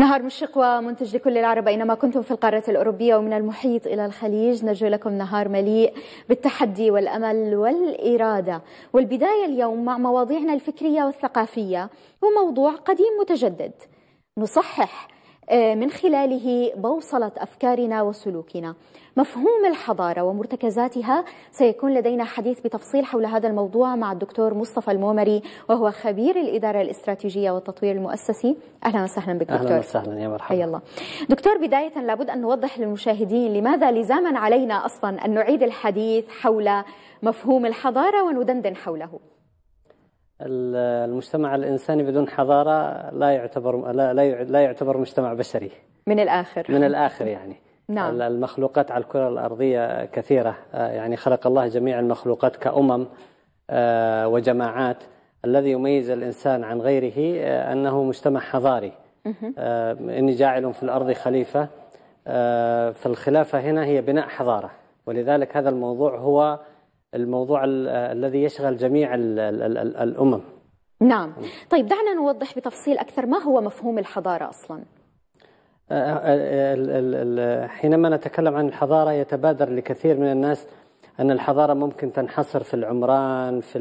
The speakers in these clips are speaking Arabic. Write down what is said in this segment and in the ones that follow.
نهار من ومنتج لكل العرب أينما كنتم في القارة الأوروبية ومن المحيط إلى الخليج نرجو لكم نهار مليء بالتحدي والأمل والإرادة والبداية اليوم مع مواضيعنا الفكرية والثقافية وموضوع قديم متجدد نصحح آه، من خلاله بوصلة أفكارنا وسلوكنا مفهوم الحضارة ومرتكزاتها سيكون لدينا حديث بتفصيل حول هذا الموضوع مع الدكتور مصطفى المومري وهو خبير الإدارة الاستراتيجية والتطوير المؤسسي أهلا وسهلا بك دكتور أهلا وسهلا يا مرحبا حيا الله دكتور بداية لابد أن نوضح للمشاهدين لماذا لزاما علينا أصلا أن نعيد الحديث حول مفهوم الحضارة وندندن حوله المجتمع الإنساني بدون حضارة لا يعتبر لا لا يعتبر مجتمع بشري من الآخر من الآخر يعني نعم. المخلوقات على الكرة الأرضية كثيرة آه، يعني خلق الله جميع المخلوقات كأمم آه، وجماعات الذي يميز الإنسان عن غيره آه، أنه مجتمع حضاري إني جاعل في الأرض خليفة فالخلافة هنا هي بناء حضارة ولذلك هذا الموضوع هو الموضوع الذي يشغل جميع الـ الـ الـ الامم نعم طيب دعنا نوضح بتفصيل اكثر ما هو مفهوم الحضاره اصلا أه، أه، أه، حينما نتكلم عن الحضاره يتبادر لكثير من الناس ان الحضاره ممكن تنحصر في العمران في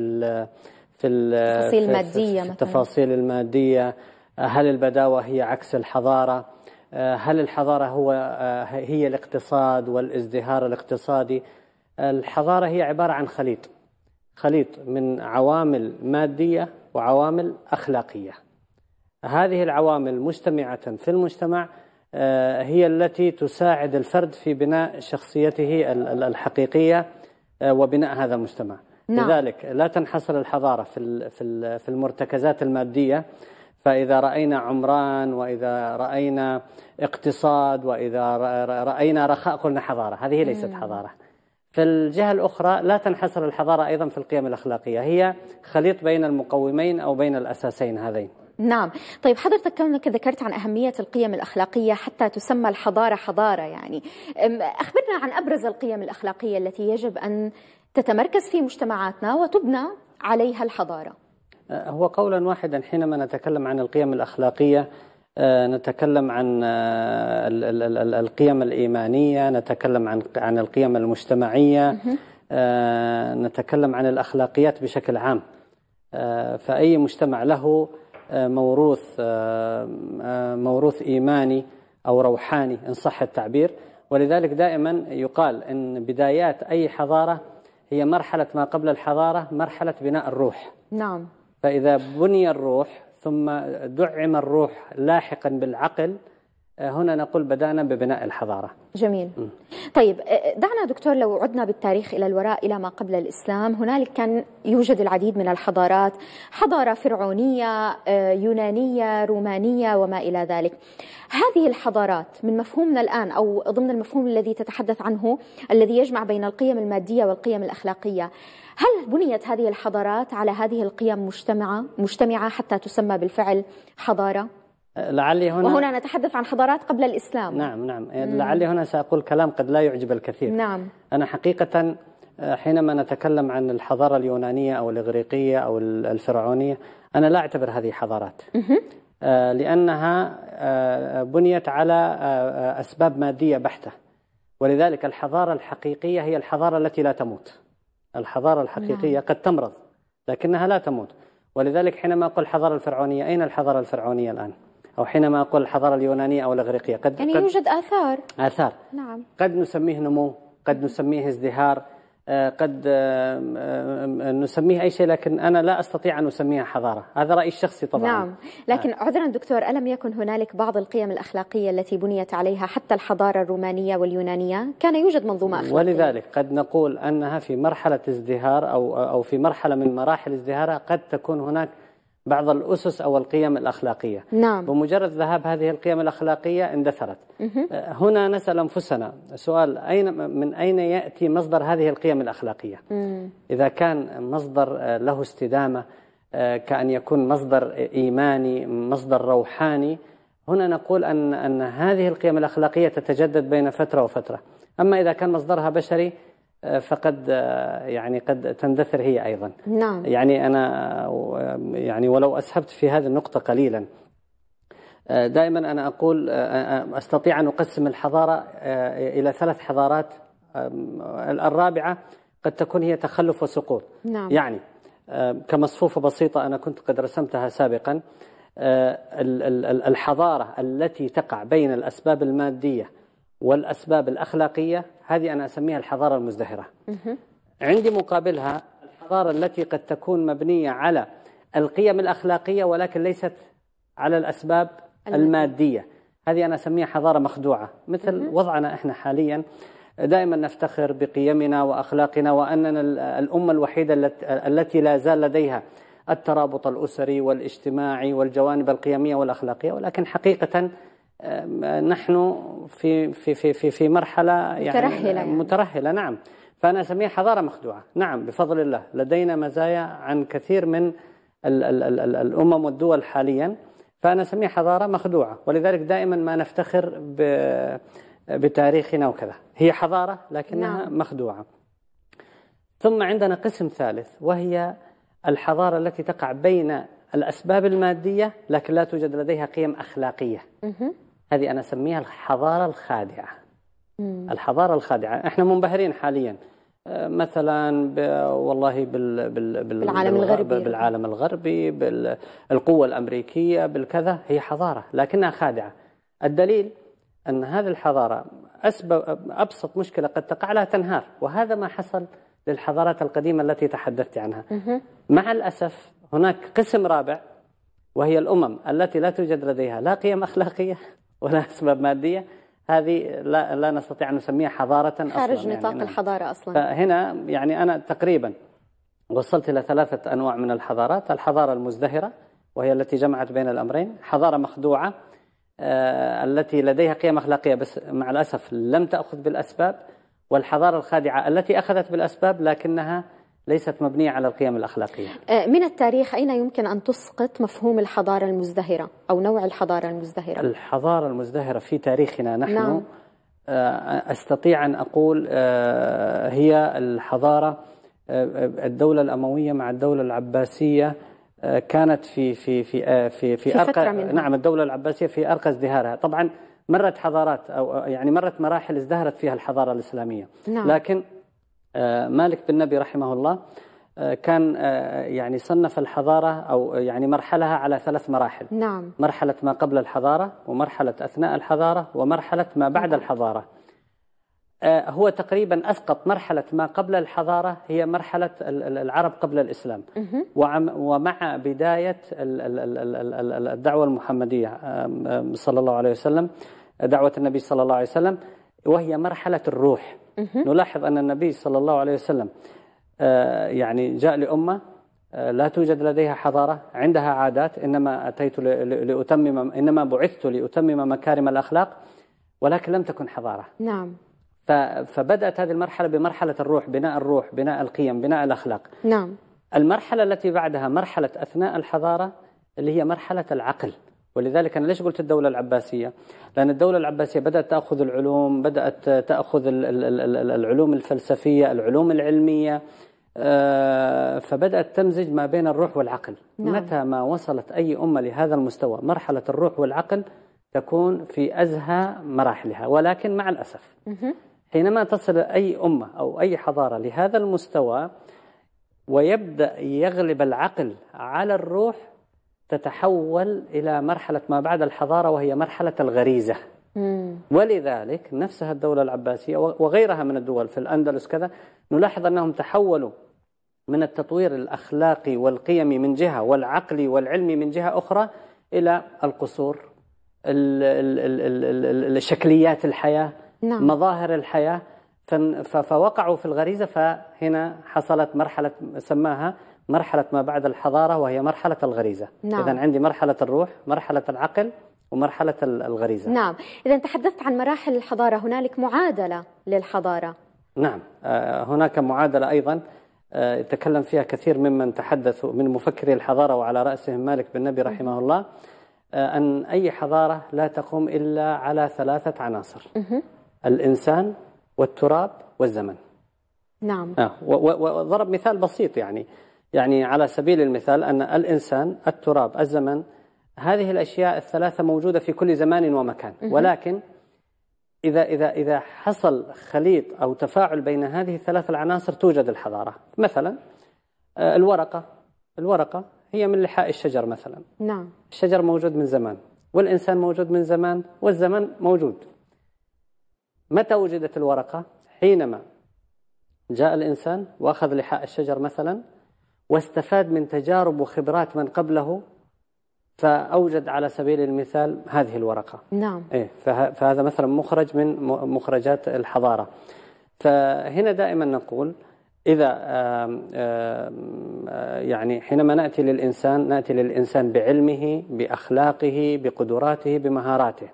في التفاصيل الماديه في التفاصيل الماديه هل البداوه هي عكس الحضاره هل الحضاره هو هي الاقتصاد والازدهار الاقتصادي الحضارة هي عبارة عن خليط خليط من عوامل مادية وعوامل أخلاقية هذه العوامل مجتمعة في المجتمع آه، هي التي تساعد الفرد في بناء شخصيته الحقيقية آه، وبناء هذا المجتمع نعم. لذلك لا تنحصر الحضارة في في المرتكزات المادية فإذا رأينا عمران وإذا رأينا اقتصاد وإذا رأينا رخاء قلنا حضارة هذه ليست حضارة في الجهة الأخرى لا تنحصر الحضارة أيضا في القيم الأخلاقية هي خليط بين المقومين أو بين الأساسين هذين نعم طيب حضرتك كونك ذكرت عن أهمية القيم الأخلاقية حتى تسمى الحضارة حضارة يعني أخبرنا عن أبرز القيم الأخلاقية التي يجب أن تتمركز في مجتمعاتنا وتبنى عليها الحضارة أه، هو قولا واحدا حينما نتكلم عن القيم الأخلاقية آه، نتكلم عن آه، القيم الإيمانية نتكلم عن عن القيم المجتمعية آه، نتكلم عن الأخلاقيات بشكل عام فأي مجتمع له موروث موروث إيماني أو روحاني إن صح التعبير ولذلك دائما يقال إن بدايات أي حضارة هي مرحلة ما قبل الحضارة مرحلة بناء الروح نعم فإذا بني الروح ثم دعم الروح لاحقا بالعقل آه، هنا نقول بدأنا ببناء الحضارة جميل م. طيب آه، آه، دعنا دكتور لو عدنا بالتاريخ إلى الوراء إلى ما قبل الإسلام هنالك كان يوجد العديد من الحضارات حضارة فرعونية يونانية رومانية وما إلى ذلك هذه الحضارات من مفهومنا الآن أو ضمن المفهوم الذي تتحدث عنه الذي يجمع بين القيم المادية والقيم الأخلاقية هل بنيت هذه الحضارات على هذه القيم مجتمعة, مجتمعة حتى تسمى بالفعل حضارة؟ لعلي هنا وهنا نتحدث عن حضارات قبل الإسلام نعم نعم إيه، لعلي هنا سأقول كلام قد لا يعجب الكثير نعم أنا حقيقة آه، حينما نتكلم عن الحضارة اليونانية أو الإغريقية أو الفرعونية أنا لا أعتبر هذه حضارات آه، لأنها آه، بنيت على أسباب مادية بحتة ولذلك الحضارة الحقيقية هي الحضارة التي لا تموت الحضارة الحقيقية نعم. قد تمرض لكنها لا تموت ولذلك حينما أقول الحضارة الفرعونية أين الحضارة الفرعونية الآن؟ أو حينما أقول الحضارة اليونانية أو الإغريقية قد يعني قد يوجد آثار آثار نعم قد نسميه نمو قد نسميه ازدهار آه، قد نسميه أي شيء لكن أنا لا أستطيع أن أسميها حضارة هذا رأيي الشخصي طبعا نعم لكن آه. عذرا دكتور ألم يكن هنالك بعض القيم الأخلاقية التي بنيت عليها حتى الحضارة الرومانية واليونانية كان يوجد منظومة أخلاقية ولذلك قد نقول أنها في مرحلة ازدهار أو, أو في مرحلة من مراحل ازدهارها قد تكون هناك بعض الأسس أو القيم الأخلاقية نعم. بمجرد ذهاب هذه القيم الأخلاقية اندثرت مه. هنا نسأل أنفسنا سؤال أين من أين يأتي مصدر هذه القيم الأخلاقية مه. إذا كان مصدر آه، له استدامة آه، كأن يكون مصدر إيماني مصدر روحاني هنا نقول أن, أن هذه القيم الأخلاقية تتجدد بين فترة وفترة أما إذا كان مصدرها بشري آه، فقد يعني قد تندثر هي ايضا نعم يعني انا يعني ولو أسهبت في هذه النقطة قليلا آه، دائما أنا أقول آه، آه، أستطيع أن أقسم الحضارة إلى ثلاث حضارات الرابعة قد تكون هي تخلف وسقوط نعم. يعني كمصفوفة بسيطة أنا كنت قد رسمتها سابقا الحضارة التي تقع بين الأسباب المادية والأسباب الأخلاقية هذه أنا أسميها الحضارة المزدهرة عندي مقابلها الحضارة التي قد تكون مبنية على القيم الاخلاقيه ولكن ليست على الاسباب الماديه هذه انا اسميها حضاره مخدوعه مثل وضعنا احنا حاليا دائما نفتخر بقيمنا واخلاقنا واننا الامه الوحيده التي لا زال لديها الترابط الاسري والاجتماعي والجوانب القيميه والاخلاقيه ولكن حقيقه آه، نحن في في في في, في مرحله يعني مترهله يعني. مترهله نعم فانا اسميها حضاره مخدوعه نعم بفضل الله لدينا مزايا عن كثير من الأمم والدول حاليا فأنا أسميها حضارة مخدوعة ولذلك دائما ما نفتخر بتاريخنا وكذا هي حضارة لكنها نعم. مخدوعة ثم عندنا قسم ثالث وهي الحضارة التي تقع بين الأسباب المادية لكن لا توجد لديها قيم أخلاقية هذه أنا أسميها الحضارة الخادعة الحضارة الخادعة احنا منبهرين حاليا مثلا والله بال بال بال بالعالم الغربي بالعالم الغربي بالقوة الأمريكية بالكذا هي حضارة لكنها خادعة الدليل أن هذه الحضارة أسبب أبسط مشكلة قد تقع لها تنهار وهذا ما حصل للحضارات القديمة التي تحدثت عنها مع الأسف هناك قسم رابع وهي الأمم التي لا توجد لديها لا قيم أخلاقية ولا أسباب مادية هذه لا, لا نستطيع أن نسميها حضارة خارج أصلا خارج يعني نطاق يعني الحضارة أصلا فهنا يعني أنا تقريبا وصلت إلى ثلاثة أنواع من الحضارات الحضارة المزدهرة وهي التي جمعت بين الأمرين حضارة مخدوعة آه التي لديها قيم أخلاقية بس مع الأسف لم تأخذ بالأسباب والحضارة الخادعة التي أخذت بالأسباب لكنها ليست مبنية على القيم الأخلاقية آه، من التاريخ أين يمكن أن تسقط مفهوم الحضارة المزدهرة أو نوع الحضارة المزدهرة؟ الحضارة المزدهرة في تاريخنا نحن نعم. آه، أستطيع أن أقول آه، هي الحضارة الدولة الأموية مع الدولة العباسية كانت في في في في في, في فترة نعم الدولة العباسية في أرقى ازدهارها طبعا مرت حضارات أو يعني مرت مراحل ازدهرت فيها الحضارة الإسلامية نعم. لكن آه، مالك بن نبي رحمه الله آه، كان آه، يعني صنف الحضارة أو يعني مرحلها على ثلاث مراحل نعم مرحلة ما قبل الحضارة ومرحلة أثناء الحضارة ومرحلة ما بعد نعم. الحضارة هو تقريبا أسقط مرحلة ما قبل الحضارة هي مرحلة العرب قبل الإسلام ومع بداية الدعوة المحمدية صلى الله عليه وسلم دعوة النبي صلى الله عليه وسلم وهي مرحلة الروح نلاحظ أن النبي صلى الله عليه وسلم آه، يعني جاء لأمة آه، لا توجد لديها حضارة عندها عادات إنما أتيت لأتمم إنما بعثت لأتمم مكارم الأخلاق ولكن لم تكن حضارة نعم فبدأت هذه المرحلة بمرحلة الروح بناء الروح بناء القيم بناء الأخلاق نعم المرحلة التي بعدها مرحلة أثناء الحضارة اللي هي مرحلة العقل ولذلك أنا ليش قلت الدولة العباسية لأن الدولة العباسية بدأت تأخذ العلوم بدأت تأخذ العلوم الفلسفية العلوم العلمية آه، فبدأت تمزج ما بين الروح والعقل نعم. متى ما وصلت أي أمة لهذا المستوى مرحلة الروح والعقل تكون في أزهى مراحلها ولكن مع الأسف حينما تصل أي أمة أو أي حضارة لهذا المستوى ويبدأ يغلب العقل على الروح تتحول إلى مرحلة ما بعد الحضارة وهي مرحلة الغريزة ولذلك نفسها الدولة العباسية وغيرها من الدول في الأندلس كذا نلاحظ أنهم تحولوا من التطوير الأخلاقي والقيمي من جهة والعقلي والعلمي من جهة أخرى إلى القصور الشكليات الحياة نعم. مظاهر الحياة فوقعوا في الغريزة فهنا حصلت مرحلة سماها مرحلة ما بعد الحضارة وهي مرحلة الغريزة نعم. إذا عندي مرحلة الروح مرحلة العقل ومرحلة الغريزة نعم إذا تحدثت عن مراحل الحضارة هنالك معادلة للحضارة نعم آه، هناك معادلة أيضا آه، تكلم فيها كثير ممن تحدثوا من مفكري الحضارة وعلى رأسهم مالك بن نبي رحمه الله آه، أن أي حضارة لا تقوم إلا على ثلاثة عناصر الإنسان والتراب والزمن نعم آه وضرب مثال بسيط يعني يعني على سبيل المثال أن الإنسان التراب الزمن هذه الأشياء الثلاثة موجودة في كل زمان ومكان ولكن إذا إذا إذا حصل خليط أو تفاعل بين هذه الثلاث العناصر توجد الحضارة مثلا آه، الورقة الورقة هي من لحاء الشجر مثلا نعم الشجر موجود من زمان والإنسان موجود من زمان والزمن موجود متى وجدت الورقة؟ حينما جاء الإنسان وأخذ لحاء الشجر مثلا واستفاد من تجارب وخبرات من قبله فأوجد على سبيل المثال هذه الورقة نعم إيه فهذا مثلا مخرج من مخرجات الحضارة فهنا دائما نقول إذا يعني حينما نأتي للإنسان نأتي للإنسان بعلمه بأخلاقه بقدراته بمهاراته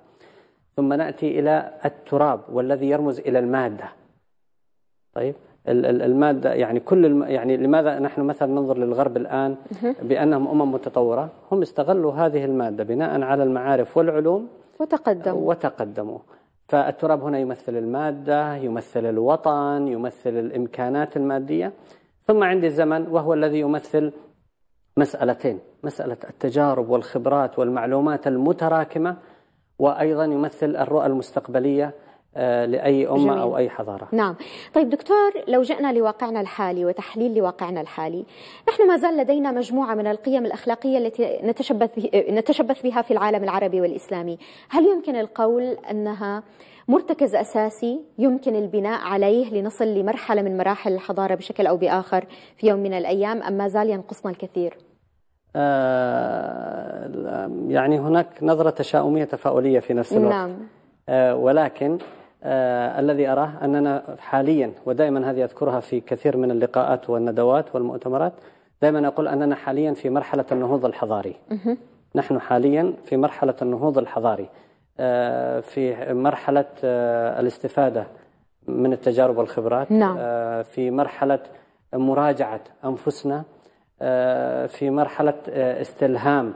ثم نأتي إلى التراب والذي يرمز إلى المادة طيب الماده يعني كل يعني لماذا نحن مثلا ننظر للغرب الان بانهم امم متطوره هم استغلوا هذه الماده بناء على المعارف والعلوم وتقدموا وتقدموا فالتراب هنا يمثل الماده يمثل الوطن يمثل الامكانات الماديه ثم عندي الزمن وهو الذي يمثل مسالتين مساله التجارب والخبرات والمعلومات المتراكمه وايضا يمثل الرؤى المستقبليه آه، لأي أمة جميل. أو أي حضارة نعم طيب دكتور لو جئنا لواقعنا الحالي وتحليل لواقعنا الحالي نحن ما زال لدينا مجموعة من القيم الأخلاقية التي نتشبث, نتشبث بها في العالم العربي والإسلامي هل يمكن القول أنها مرتكز أساسي يمكن البناء عليه لنصل لمرحلة من مراحل الحضارة بشكل أو بآخر في يوم من الأيام أم ما زال ينقصنا الكثير؟ آه يعني هناك نظرة تشاؤمية تفاؤلية في نفس الوقت نعم. آه ولكن آه، الذي أراه أننا حاليا ودائما هذه أذكرها في كثير من اللقاءات والندوات والمؤتمرات دائما أقول أننا حاليا في مرحلة النهوض الحضاري نحن حاليا في مرحلة النهوض الحضاري آه، في مرحلة آه، الاستفادة من التجارب والخبرات نعم. في مرحلة مراجعة أنفسنا في مرحلة استلهام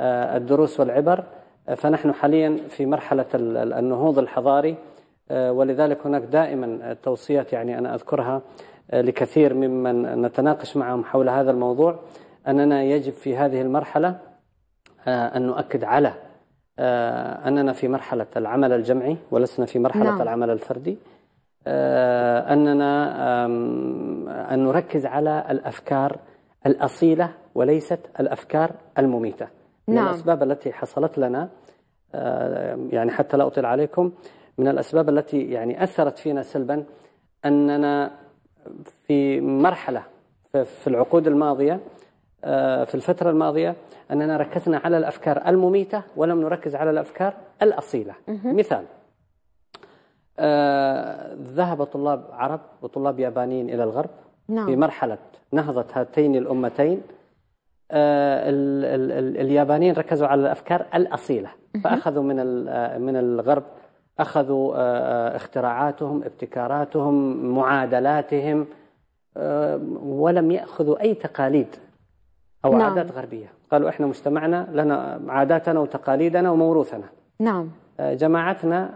الدروس والعبر فنحن حاليا في مرحلة النهوض الحضاري آه، ولذلك هناك دائما توصيات يعني أنا أذكرها آه، لكثير ممن نتناقش معهم حول هذا الموضوع أننا يجب في هذه المرحلة آه، أن نؤكد على أننا في مرحلة العمل الجمعي ولسنا في مرحلة نعم. العمل الفردي أننا أن نركز على الأفكار الأصيلة وليست الأفكار المميتة من نعم. الأسباب التي حصلت لنا يعني حتى لا أطيل عليكم من الأسباب التي يعني أثرت فينا سلبا أننا في مرحلة في العقود الماضية آه، في الفترة الماضية أننا ركزنا على الأفكار المميتة ولم نركز على الأفكار الأصيلة مثال آه، ذهب طلاب عرب وطلاب يابانيين إلى الغرب نعم. في مرحلة نهضة هاتين الأمتين آه، اليابانيين ركزوا على الأفكار الأصيلة فأخذوا من من الغرب أخذوا آه، آه، اختراعاتهم ابتكاراتهم معادلاتهم آه، ولم يأخذوا أي تقاليد أو نعم. عادات غربية قالوا إحنا مجتمعنا لنا عاداتنا وتقاليدنا وموروثنا نعم جماعتنا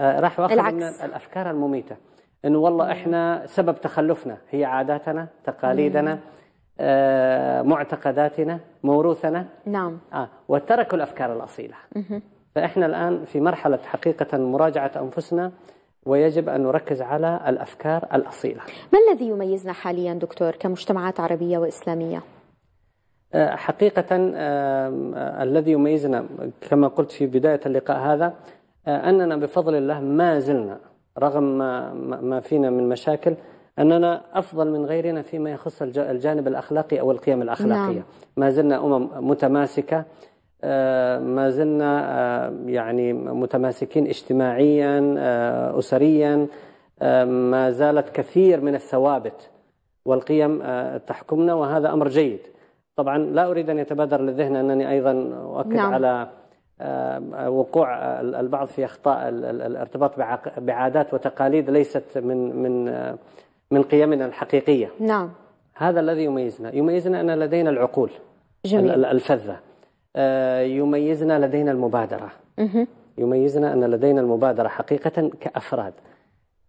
راح واخذ من الأفكار المميتة إنه والله نعم. إحنا سبب تخلفنا هي عاداتنا تقاليدنا مم. معتقداتنا موروثنا نعم آه وتركوا الأفكار الأصيلة مم. فإحنا الآن في مرحلة حقيقة مراجعة أنفسنا ويجب أن نركز على الأفكار الأصيلة ما الذي يميزنا حاليا دكتور كمجتمعات عربية وإسلامية؟ أه، حقيقة أه، أه، الذي يميزنا كما قلت في بداية اللقاء هذا أننا بفضل الله ما زلنا رغم ما فينا من مشاكل أننا أفضل من غيرنا فيما يخص الجانب الأخلاقي أو القيم الأخلاقية نعم. ما زلنا أمم متماسكة آه، ما زلنا آه، يعني متماسكين اجتماعيا آه، أسريا ما زالت كثير من الثوابت والقيم تحكمنا وهذا أمر جيد طبعا لا أريد أن يتبادر للذهن أنني أيضا أؤكد نعم. على وقوع البعض في أخطاء الارتباط بعادات وتقاليد ليست من من من قيمنا الحقيقية نعم هذا الذي يميزنا يميزنا أن لدينا العقول جميل. الفذة آه، يميزنا لدينا المبادرة يميزنا أن لدينا المبادرة حقيقة كأفراد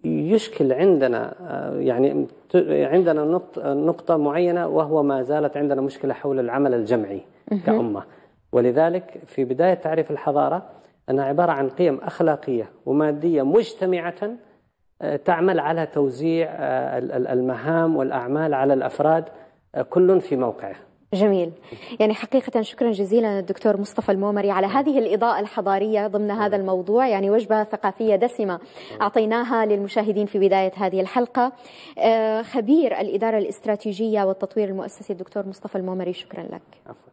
يشكل عندنا آه، يعني عندنا نقطة معينة وهو ما زالت عندنا مشكلة حول العمل الجمعي كأمة ولذلك في بداية تعريف الحضارة أنها عبارة عن قيم أخلاقية ومادية مجتمعة آه، تعمل على توزيع المهام والأعمال على الأفراد كل في موقعه جميل يعني حقيقة شكرا جزيلا الدكتور مصطفى المومري على هذه الإضاءة الحضارية ضمن هذا الموضوع يعني وجبة ثقافية دسمة أعطيناها للمشاهدين في بداية هذه الحلقة آه، خبير الإدارة الاستراتيجية والتطوير المؤسسي الدكتور مصطفى المومري شكرا لك